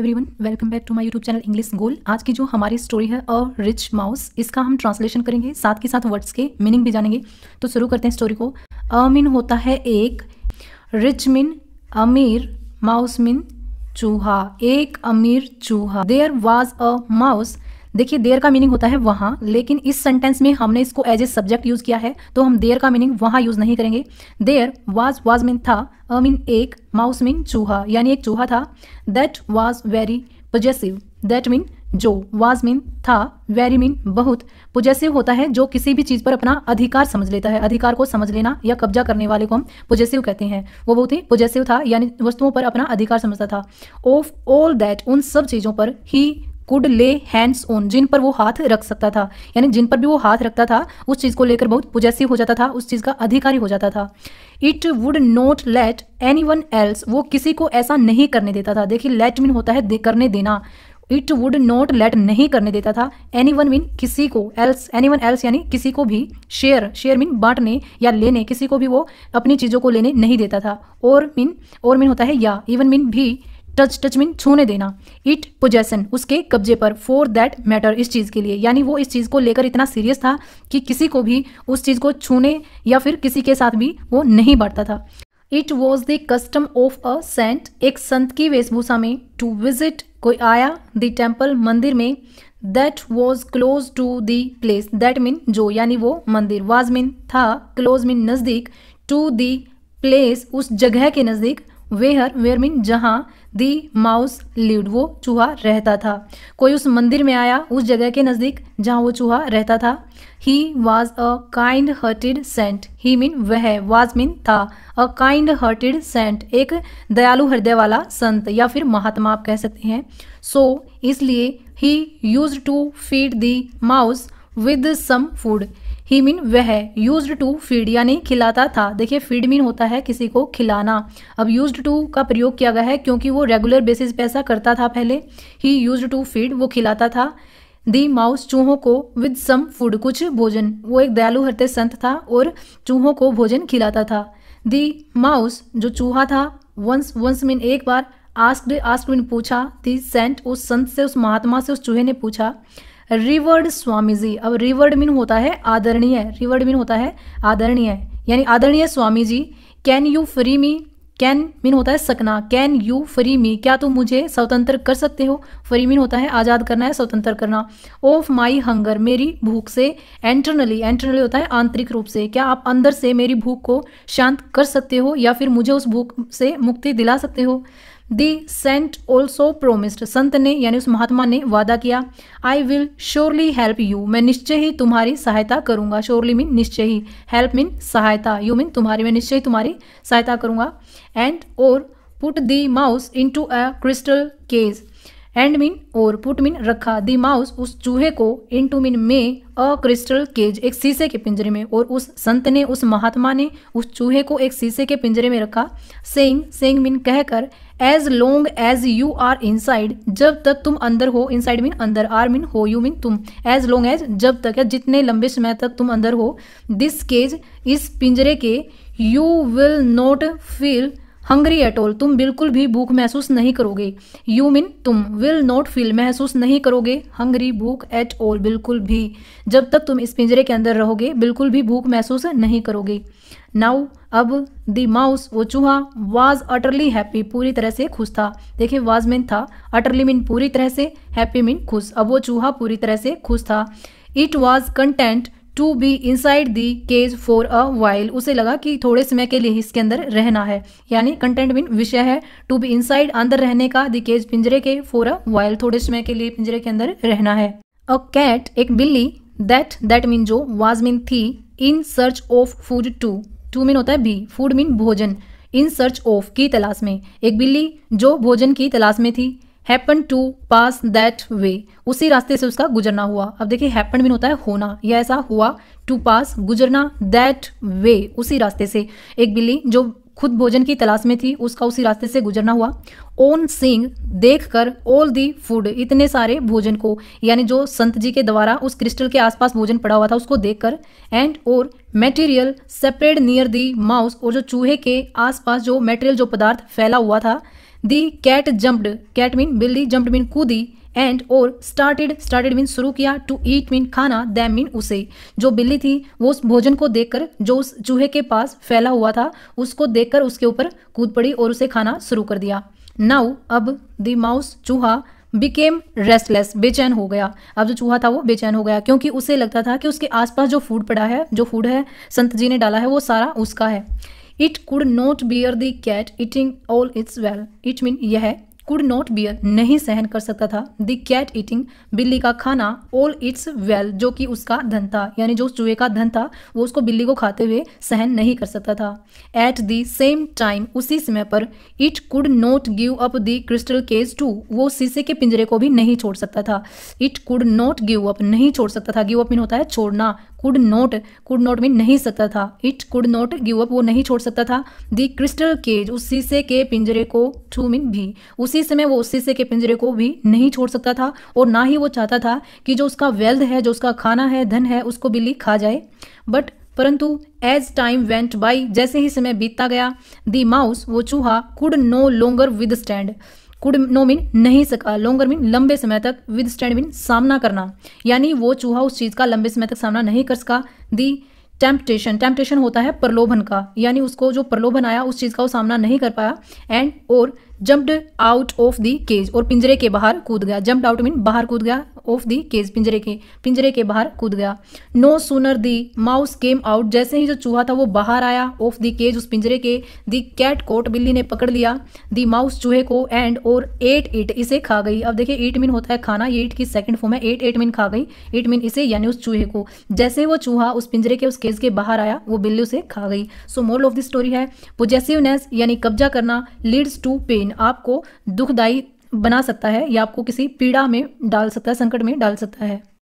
everyone welcome back to my YouTube channel English goal आज की जो हमारी स्टोरी है अ रिच माउस इसका हम ट्रांसलेशन करेंगे साथ के साथ वर्ड्स के मीनिंग भी जानेंगे तो शुरू करते हैं स्टोरी को अ मीन होता है एक रिच मीन अमीर माउस मीन चूहा एक अमीर चूहा देयर वाज अ माउस देखिए देर का मीनिंग होता है वहां लेकिन इस सेंटेंस में हमने इसको एज ए सब्जेक्ट यूज किया है तो हम देर का मीनिंग वहां यूज नहीं करेंगे देर वाज वाज मीन था अ मीन एक माउस मीन चूहा यानी एक चूहा था that was very possessive that mean जो वाज मीन था वेरी मीन बहुत पोजेसिव होता है जो किसी भी चीज़ पर अपना अधिकार समझ लेता है अधिकार को समझ लेना या कब्जा करने वाले को हम पोजेसिव कहते हैं वो बहुत ही पोजेसिव था यानी वस्तुओं पर अपना अधिकार समझता था ऑफ ऑल दैट उन सब चीज़ों पर he could lay hands on जिन पर वो हाथ रख सकता था यानी जिन पर भी वो हाथ रखता था उस चीज़ को लेकर बहुत पुजैसी हो जाता था उस चीज़ का अधिकारी हो जाता था it would not let anyone else वो किसी को ऐसा नहीं करने देता था देखिए लेट मीन होता है दे, करने देना इट वुड नॉट लेट नहीं करने देता था एनी वन मीन किसी को एल्स एनी वन एल्स यानी किसी को भी शेयर शेयर मीन बांटने या लेने किसी को भी वो अपनी चीज़ों को लेने नहीं देता था और मीन और मीन होता है या इवन मीन भी टच टच मीन छूने देना इट पोजेसन उसके कब्जे पर फॉर दैट मैटर इस चीज़ के लिए यानी वो इस चीज़ को लेकर इतना सीरियस था कि किसी को भी उस चीज़ को छूने या फिर किसी के साथ भी वो नहीं बढ़ता था it was the custom of a saint एक संत की वेशभूषा में टू विजिट कोई आया द टेम्पल मंदिर में that was close to the place that mean जो यानी वो मंदिर वाज मीन था क्लोज मीन नज़दीक टू द प्लेस उस जगह के नज़दीक वेहर वेयर मीन जहाँ दी माउस लिव वो चूहा रहता था कोई उस मंदिर में आया उस जगह के नज़दीक जहाँ वो चूहा रहता था he was a kind hearted saint he mean वह वॉज मीन था अ काइंड हर्टेड सेंट एक दयालु हृदय वाला संत या फिर महात्मा आप कह सकते हैं सो so, इसलिए he used to feed the mouse with some food he mean वह यूज टू फीड यानी खिलाता था देखिए फीड मीन होता है किसी को खिलाना अब यूज टू का प्रयोग किया गया है क्योंकि वो रेगुलर बेसिस पे ऐसा करता था पहले ही यूज टू फीड वो खिलाता था दी माउस चूहों को विद सम फूड कुछ भोजन वो एक दयालु हृदय संत था और चूहों को भोजन खिलाता था दी माउस जो चूहा था वंस वंस मीन एक बार आस्क्ड आस्क मीन पूछा दी सेंट उस संत से उस महात्मा से उस चूहे ने पूछा रिवर्ड स्वामी जी अब रिवर्ड मीन होता है आदरणीय रिवर्ड मीन होता है आदरणीय यानी आदरणीय Swami ji can you free me can mean होता है सकना कैन यू फ्री मी क्या तुम मुझे स्वतंत्र कर सकते हो फ्री मीन होता है आज़ाद करना है स्वतंत्र करना ऑफ माई हंगर मेरी भूख से एंटरनली एंटरनली होता है आंतरिक रूप से क्या आप अंदर से मेरी भूख को शांत कर सकते हो या फिर मुझे उस भूख से मुक्ति दिला सकते हो दी सेंट ऑल्सो प्रोमिस्ड संत ने यानी उस महात्मा ने वादा किया I will surely help you मैं निश्चय ही तुम्हारी सहायता करूंगा श्योरली मीन निश्चय ही हेल्प मीन सहायता यू मीन तुम्हारी मैं निश्चय ही तुम्हारी सहायता करूंगा एंड और put the mouse into a crystal cage and mean और पुट मीन रखा दी माउस उस चूहे को इन टू मीन में अ क्रिस्टल केज एक शीशे के पिंजरे में और उस संत ने उस महात्मा ने उस चूहे को एक शीशे के पिंजरे में रखा सेंग सेंग मीन कहकर as long as you are inside जब तक तुम अंदर हो इनसाइड मीन अंदर आर मीन हो यू मीन तुम एज लॉन्ग एज जब तक या जितने लंबे समय तक तुम अंदर हो दिस केज इस पिंजरे के you will not feel hungry at all तुम बिल्कुल भी भूख महसूस नहीं करोगे यू मीन तुम विल नॉट फील महसूस नहीं करोगे हंगरी भूख एट ऑल बिल्कुल भी जब तक तुम इस पिंजरे के अंदर रहोगे बिल्कुल भी भूख महसूस नहीं करोगे नाउ अब दी माउस वो चूहा वाज अटरली हैप्पी पूरी तरह से खुश था देखिए वाज मीन था अटरली मीन पूरी तरह से हैप्पी मीन खुश अब वो चूहा पूरी तरह से खुश था it was content to be inside the cage for a while उसे लगा कि थोड़े समय के लिए इसके अंदर रहना है यानी कंटेंट बिन विषय है टू बी इनसाइड अंदर रहने का दी केज पिंजरे के फॉर अ वाइल थोड़े समय के लिए पिंजरे के अंदर रहना है अ कैट एक बिल्ली दैट दैट मीन जो वाज मीन थी in search of food to to mean होता है बी फूड मीन भोजन इन सर्च ऑफ की तलाश में एक बिल्ली जो भोजन की तलाश में थी happen to pass that way उसी रास्ते से उसका गुजरना हुआ अब देखिए हैपन भी होता है होना या ऐसा हुआ टू पास गुजरना दैट वे उसी रास्ते से एक बिल्ली जो खुद भोजन की तलाश में थी उसका उसी रास्ते से गुजरना हुआ ओन सिंह देख कर ऑल दी फूड इतने सारे भोजन को यानी जो संत जी के द्वारा उस क्रिस्टल के आसपास भोजन पड़ा हुआ था उसको देखकर एंड और material separate near the mouse और जो चूहे के आसपास जो मटेरियल जो पदार्थ फैला हुआ था the cat jumped cat mean बिल्ली जम्प्ड मीन कूदी एंड और स्टार्टेड स्टार्टेड मीन शुरू किया टू ईट मीन खाना दैम मीन उसे जो बिल्ली थी वो उस भोजन को देखकर जो उस चूहे के पास फैला हुआ था उसको देखकर उसके ऊपर कूद पड़ी और उसे खाना शुरू कर दिया नाउ अब द माउस चूहा बिकेम रेस्टलेस बेचैन हो गया अब जो चूहा था वो बेचैन हो गया क्योंकि उसे लगता था कि उसके आसपास जो फूड पड़ा है जो फूड है संत जी ने डाला है वो सारा उसका है it could not bear the cat eating all its well it mean यह कुड नॉट बियर नहीं सहन कर सकता था द कैट ईटिंग बिल्ली का खाना ऑल इट्स वेल जो कि उसका धन था यानी जो चूहे का धन था वो उसको बिल्ली को खाते हुए सहन नहीं कर सकता था एट द सेम टाइम उसी समय पर it could not give up the crystal cage too वो शीशे के पिंजरे को भी नहीं छोड़ सकता था it could not give up नहीं छोड़ सकता था गिव अप मीन होता है छोड़ना could not could not mean नहीं सकता था it could not give up वो नहीं छोड़ सकता था दी क्रिस्टल केज उस शीशे के पिंजरे को टू मीन भी उसी समय वो उस शीशे के पिंजरे को भी नहीं छोड़ सकता था और ना ही वो चाहता था कि जो उसका वेल्थ है जो उसका खाना है धन है उसको बिल्ली खा जाए बट परंतु एज टाइम वेंट बाई जैसे ही समय बीतता गया दी माउस वो चूहा could no longer withstand could no mean नहीं सका लोंगर मीन लंबे समय तक विद स्टैंड मीन सामना करना यानी वो चूहा उस चीज़ का लंबे समय तक सामना नहीं कर सका दी टेम्पटेशन टेम्पटेशन होता है प्रलोभन का यानी उसको जो प्रलोभन आया उस चीज़ का वो सामना नहीं कर पाया एंड और jumped out of the cage और पिंजरे के बाहर कूद गया जम्प्ड आउट मीन बाहर कूद गया ऑफ दी केज पिंजरे के पिंजरे के बाहर कूद गया नो सुनर दी माउस केम आउट जैसे ही जो चूहा था वो बाहर आया ऑफ द केज उस पिंजरे के दी कैट कोट बिल्ली ने पकड़ लिया दी माउस चूहे को एंड और एट ईट इसे खा गई अब देखिए ईट मीन होता है खाना ये ईट की सेकंड फॉर्म है एट एट मीन खा गई ईट मीन इसे यानी उस चूहे को जैसे वो चूहा उस पिंजरे के उस केज के बाहर आया वो बिल्ली उसे खा गई so moral of the story है पोजेसिवनेस यानी कब्जा करना लीड्स टू पेन दिन आपको दुखदायी बना सकता है या आपको किसी पीड़ा में डाल सकता है संकट में डाल सकता है